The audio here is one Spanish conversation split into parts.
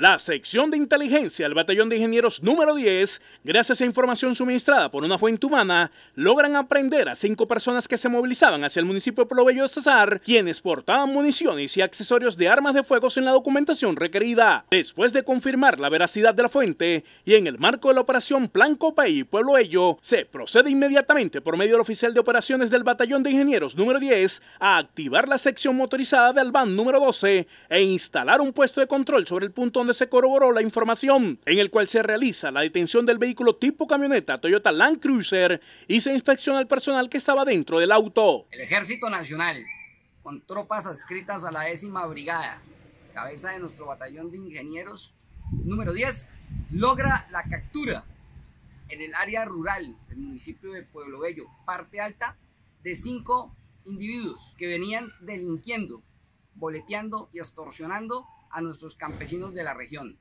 La sección de inteligencia del Batallón de Ingenieros número 10, gracias a información suministrada por una fuente humana, logran aprender a cinco personas que se movilizaban hacia el municipio de Bello de Cesar, quienes portaban municiones y accesorios de armas de fuego sin la documentación requerida. Después de confirmar la veracidad de la fuente y en el marco de la operación Plan Copay y Pueblo Ello, se procede inmediatamente por medio del oficial de operaciones del Batallón de Ingenieros número 10 a activar la sección motorizada de Albán número 12 e instalar un puesto de control sobre el punto se corroboró la información, en el cual se realiza la detención del vehículo tipo camioneta Toyota Land Cruiser y se inspecciona el personal que estaba dentro del auto. El Ejército Nacional, con tropas adscritas a la décima brigada, cabeza de nuestro batallón de ingenieros, número 10, logra la captura en el área rural del municipio de Pueblo Bello, parte alta, de cinco individuos que venían delinquiendo boleteando y extorsionando a nuestros campesinos de la región.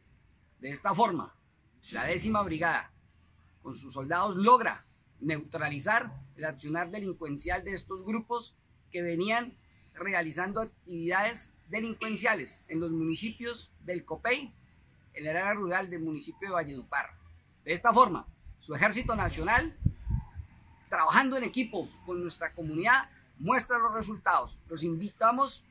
De esta forma, la décima brigada, con sus soldados, logra neutralizar el accionar delincuencial de estos grupos que venían realizando actividades delincuenciales en los municipios del Copey, en el área rural del municipio de Valledupar. De esta forma, su ejército nacional, trabajando en equipo con nuestra comunidad, muestra los resultados. Los invitamos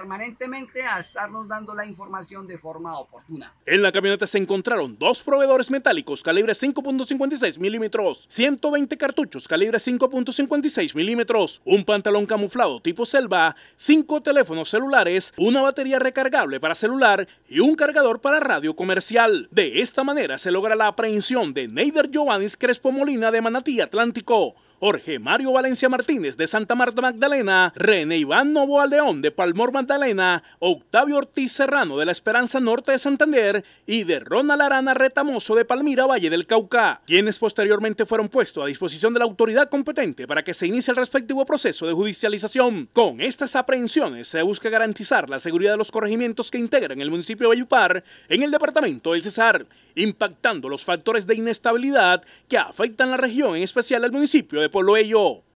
permanentemente a estarnos dando la información de forma oportuna. En la camioneta se encontraron dos proveedores metálicos calibre 5.56 milímetros, 120 cartuchos calibre 5.56 milímetros, un pantalón camuflado tipo selva, cinco teléfonos celulares, una batería recargable para celular y un cargador para radio comercial. De esta manera se logra la aprehensión de Neider Giovanni Crespo Molina de Manatí Atlántico. Jorge Mario Valencia Martínez de Santa Marta Magdalena, René Iván Novo León de Palmor Magdalena, Octavio Ortiz Serrano de la Esperanza Norte de Santander y de Ronald Arana Retamoso de Palmira, Valle del Cauca, quienes posteriormente fueron puestos a disposición de la autoridad competente para que se inicie el respectivo proceso de judicialización. Con estas aprehensiones se busca garantizar la seguridad de los corregimientos que integran el municipio de Bayupar en el departamento del Cesar, impactando los factores de inestabilidad que afectan la región, en especial al municipio de Pueblo Ello.